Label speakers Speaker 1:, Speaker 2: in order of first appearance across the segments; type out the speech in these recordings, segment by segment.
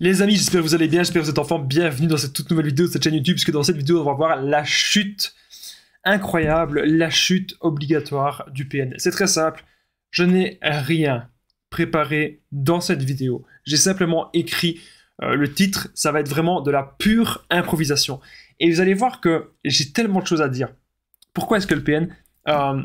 Speaker 1: Les amis, j'espère que vous allez bien, j'espère que vous êtes en Bienvenue dans cette toute nouvelle vidéo de cette chaîne YouTube, puisque dans cette vidéo, on va voir la chute incroyable, la chute obligatoire du PN. C'est très simple, je n'ai rien préparé dans cette vidéo. J'ai simplement écrit euh, le titre, ça va être vraiment de la pure improvisation. Et vous allez voir que j'ai tellement de choses à dire. Pourquoi est-ce que le PN euh,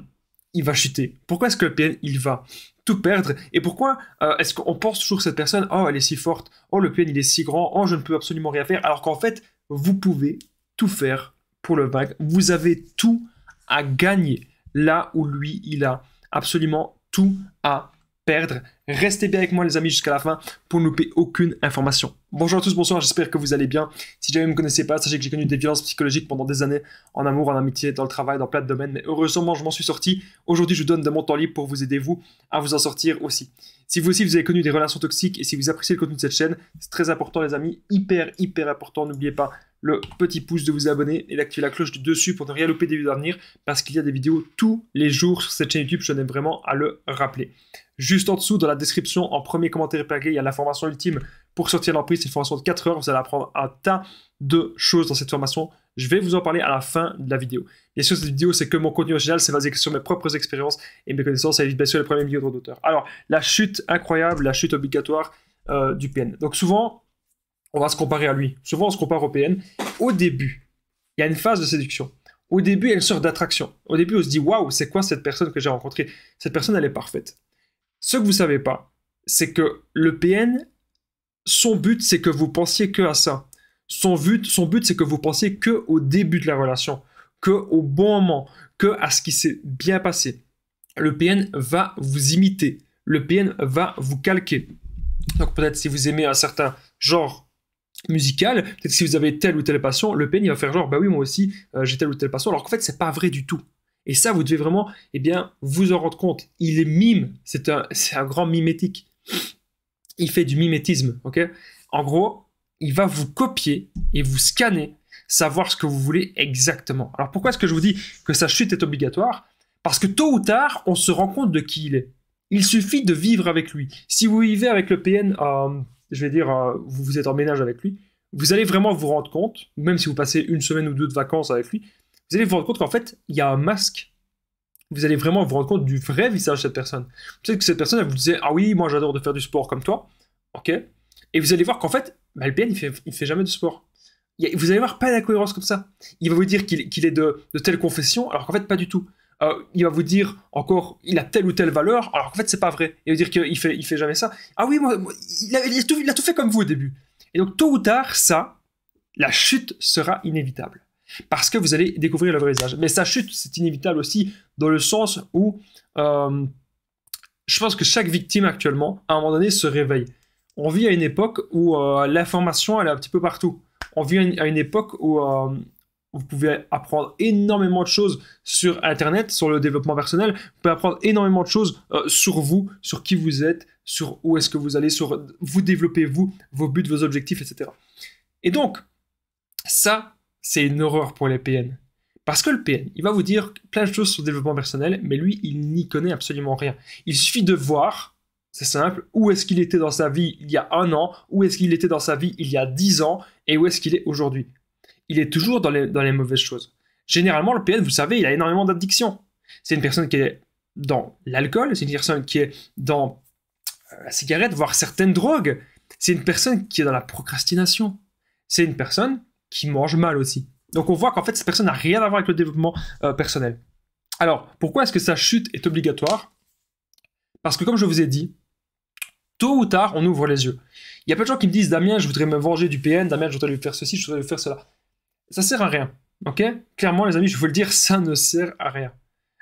Speaker 1: il va chuter Pourquoi est-ce que le PN, il va tout perdre Et pourquoi euh, est-ce qu'on pense toujours cette personne, oh, elle est si forte, oh, le PN, il est si grand, oh, je ne peux absolument rien faire, alors qu'en fait, vous pouvez tout faire pour le vaincre. Vous avez tout à gagner là où lui, il a absolument tout à perdre. Restez bien avec moi les amis jusqu'à la fin pour ne louper aucune information. Bonjour à tous, bonsoir, j'espère que vous allez bien. Si jamais vous ne me connaissez pas, sachez que j'ai connu des violences psychologiques pendant des années, en amour, en amitié, dans le travail, dans plein de domaines, mais heureusement je m'en suis sorti. Aujourd'hui je vous donne de mon temps libre pour vous aider vous à vous en sortir aussi. Si vous aussi vous avez connu des relations toxiques et si vous appréciez le contenu de cette chaîne, c'est très important les amis, hyper hyper important, n'oubliez pas le petit pouce, de vous abonner et d'activer la cloche du dessus pour ne rien louper des vidéos à venir parce qu'il y a des vidéos tous les jours sur cette chaîne YouTube, je tenais vraiment à le rappeler. Juste en dessous, dans la description, en premier commentaire épinglé, il y a la formation ultime pour sortir l'emprise. C'est une formation de 4 heures, vous allez apprendre un tas de choses dans cette formation. Je vais vous en parler à la fin de la vidéo. Bien sûr, cette vidéo, c'est que mon contenu original, c'est basé sur mes propres expériences et mes connaissances et bien sûr les premiers de d'auteur Alors, la chute incroyable, la chute obligatoire euh, du PN. Donc souvent, on va se comparer à lui. Souvent, on se compare au PN. Au début, il y a une phase de séduction. Au début, elle sort d'attraction. Au début, on se dit waouh, c'est quoi cette personne que j'ai rencontrée Cette personne, elle est parfaite. Ce que vous savez pas, c'est que le PN, son but, c'est que vous pensiez que à ça. Son but, son but c'est que vous pensiez que au début de la relation, que au bon moment, que à ce qui s'est bien passé. Le PN va vous imiter. Le PN va vous calquer. Donc peut-être si vous aimez un certain genre musical peut-être si vous avez telle ou telle passion, le PN il va faire genre bah oui moi aussi euh, j'ai telle ou telle passion, alors qu'en fait c'est pas vrai du tout. Et ça vous devez vraiment eh bien vous en rendre compte. Il est mime, c'est un c'est un grand mimétique. Il fait du mimétisme, ok En gros, il va vous copier et vous scanner, savoir ce que vous voulez exactement. Alors pourquoi est-ce que je vous dis que sa chute est obligatoire Parce que tôt ou tard, on se rend compte de qui il est. Il suffit de vivre avec lui. Si vous vivez avec le PN euh, je vais dire, euh, vous, vous êtes en ménage avec lui, vous allez vraiment vous rendre compte, même si vous passez une semaine ou deux de vacances avec lui, vous allez vous rendre compte qu'en fait, il y a un masque. Vous allez vraiment vous rendre compte du vrai visage de cette personne. Peut-être que cette personne, elle vous disait Ah oui, moi j'adore de faire du sport comme toi. Ok. Et vous allez voir qu'en fait, bah, il fait, fait jamais de sport. Vous allez voir pas d'incohérence comme ça. Il va vous dire qu'il est de, de telle confession, alors qu'en fait, pas du tout. Euh, il va vous dire encore, il a telle ou telle valeur, alors qu'en fait, c'est pas vrai. Il va dire qu'il fait, il fait jamais ça. Ah oui, il, a, tout, fait comme vous au début. Et donc, tôt ou tard, ça, la chute sera inévitable. Parce que vous allez découvrir le vrai visage. Mais sa chute, c'est inévitable aussi dans le sens où euh, je pense que chaque victime actuellement, à un moment donné, se réveille. On vit à une époque où euh, l'information, elle est un petit peu partout. On vit à une, époque où vous pouvez apprendre énormément de choses sur Internet, sur le développement personnel. Vous pouvez apprendre énormément de choses euh, sur vous, sur qui vous êtes, sur où est-ce que vous allez, sur vous développez vous, vos buts, vos objectifs, etc. Et donc, ça, c'est une horreur pour les PN. Parce que le PN, il va vous dire plein de choses sur le développement personnel, mais lui, il n'y connaît absolument rien. Il suffit de voir, c'est simple, où est-ce qu'il était dans sa vie il y a un an, où est-ce qu'il était dans sa vie il y a dix ans, et où est-ce qu'il est aujourd'hui il est toujours dans les, mauvaises choses. Généralement, le PN, vous savez, il a énormément d'addictions. C'est une personne qui est dans l'alcool, c'est une personne qui est dans euh, la cigarette, voire certaines drogues. C'est une personne qui est dans la procrastination. C'est une personne qui mange mal aussi. Donc on voit qu'en fait, cette personne n'a rien à voir avec le développement euh, personnel. Alors, pourquoi est-ce que sa chute est obligatoire Parce que comme je vous ai dit, tôt ou tard, on ouvre les yeux. Il y a plein de gens qui me disent, Damien, je voudrais me venger du PN, Damien, je voudrais lui faire ceci, je voudrais lui faire cela. Ça sert à rien. Ok Clairement, les amis, je veux le dire, ça ne sert à rien.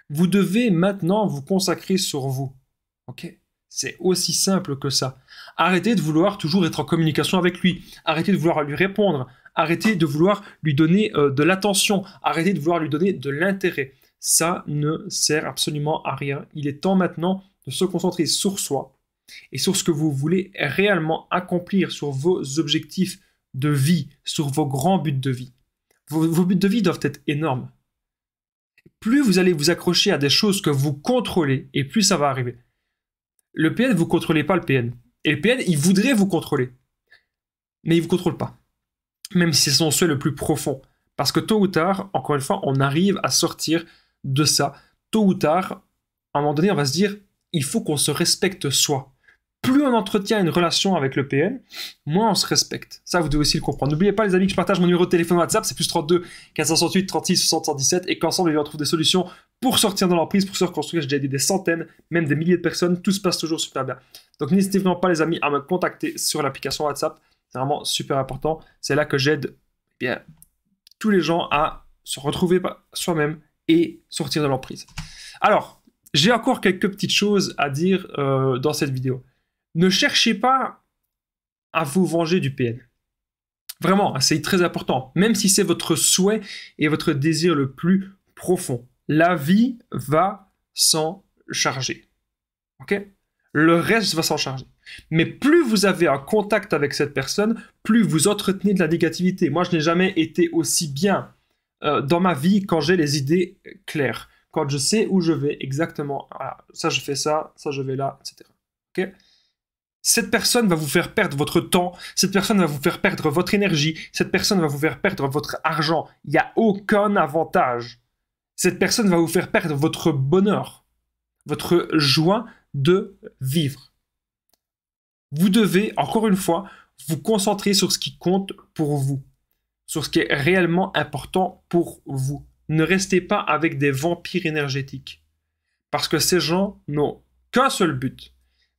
Speaker 1: Vous devez maintenant vous consacrer sur vous. Ok C'est aussi simple que ça. Arrêtez de vouloir toujours être en communication avec lui. Arrêtez de vouloir lui répondre. Arrêtez de vouloir lui donner euh, de l'attention. Arrêtez de vouloir lui donner de l'intérêt. Ça ne sert absolument à rien. Il est temps maintenant de se concentrer sur soi et sur ce que vous voulez réellement accomplir, sur vos objectifs de vie, sur vos grands buts de vie. Vos, buts de vie doivent être énormes. Plus vous allez vous accrocher à des choses que vous contrôlez, et plus ça va arriver. Le PN, vous ne contrôlez pas le PN. Et le PN, il voudrait vous contrôler. Mais il ne vous contrôle pas. Même si c'est son souhait le plus profond. Parce que tôt ou tard, encore une fois, on arrive à sortir de ça. Tôt ou tard, à un moment donné, on va se dire, il faut qu'on se respecte soi plus on entretient une relation avec le PN, moins on se respecte. Ça, vous devez aussi le comprendre. N'oubliez pas, les amis, que je partage mon numéro de téléphone WhatsApp, c'est plus 32 468 36 77 et qu'ensemble, on trouve des solutions pour sortir de l'emprise, pour se reconstruire. J'ai aidé des centaines, même des milliers de personnes. Tout se passe toujours super bien. Donc, n'hésitez vraiment pas, les amis, à me contacter sur l'application WhatsApp. C'est vraiment super important. C'est là que j'aide eh bien tous les gens à se retrouver soi-même et sortir de l'emprise. Alors, j'ai encore quelques petites choses à dire euh, dans cette vidéo ne cherchez pas à vous venger du PN. Vraiment, c'est très important, même si c'est votre souhait et votre désir le plus profond. La vie va s'en charger. OK Le reste va s'en charger. Mais plus vous avez un contact avec cette personne, plus vous entretenez de la négativité. Moi, je n'ai jamais été aussi bien euh, dans ma vie quand j'ai les idées claires, quand je sais où je vais exactement. Ah, ça, je fais ça, ça, je vais là, etc. OK cette personne va vous faire perdre votre temps, cette personne va vous faire perdre votre énergie, cette personne va vous faire perdre votre argent. Il n'y a aucun avantage. Cette personne va vous faire perdre votre bonheur, votre joie de vivre. Vous devez, encore une fois, vous concentrer sur ce qui compte pour vous, sur ce qui est réellement important pour vous. Ne restez pas avec des vampires énergétiques, parce que ces gens n'ont qu'un seul but,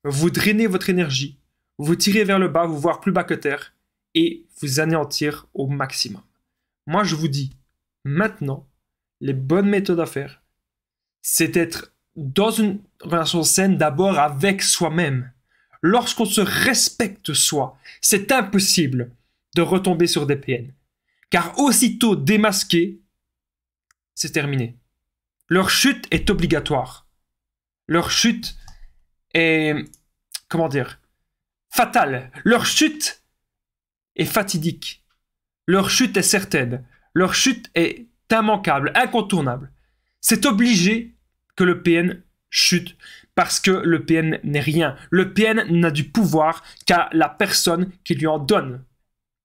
Speaker 1: vous drainez votre énergie, vous tirez vers le bas, vous voir plus bas que terre, et vous anéantir au maximum. Moi, je vous dis, maintenant, les bonnes méthodes à faire, c'est être dans une relation saine d'abord avec soi-même. Lorsqu'on se respecte soi, c'est impossible de retomber sur des PN. Car aussitôt démasqué, c'est terminé. Leur chute est obligatoire. Leur chute comment dire, Fatal. Leur chute est fatidique. Leur chute est certaine. Leur chute est immanquable, incontournable. C'est obligé que le PN chute parce que le PN n'est rien. Le PN n'a du pouvoir qu'à la personne qui lui en donne.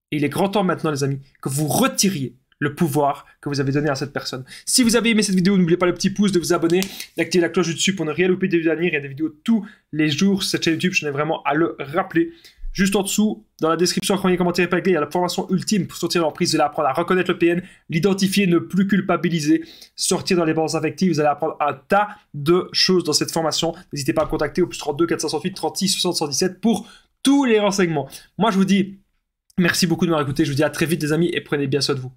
Speaker 1: il est grand temps maintenant, les amis, que vous retiriez le pouvoir que vous avez donné à cette personne. Si vous avez aimé cette vidéo, n'oubliez pas le petit pouce, de vous abonner, d'activer la cloche du dessus pour ne rien louper des vidéos à venir. Il y a des vidéos tous les jours sur cette chaîne YouTube, je n'ai vraiment à le rappeler. Juste en dessous, dans la description, quand il commentaire il y a la formation ultime pour sortir de l'emprise. Vous allez apprendre à reconnaître le PN, l'identifier, ne plus culpabiliser, sortir dans les balances affectives. Vous allez apprendre un tas de choses dans cette formation. N'hésitez pas à contacter au plus 32 468 36 77 pour tous les renseignements. Moi, je vous dis merci beaucoup de m'avoir écouté. Je vous dis à très vite, les amis, et prenez bien soin de vous.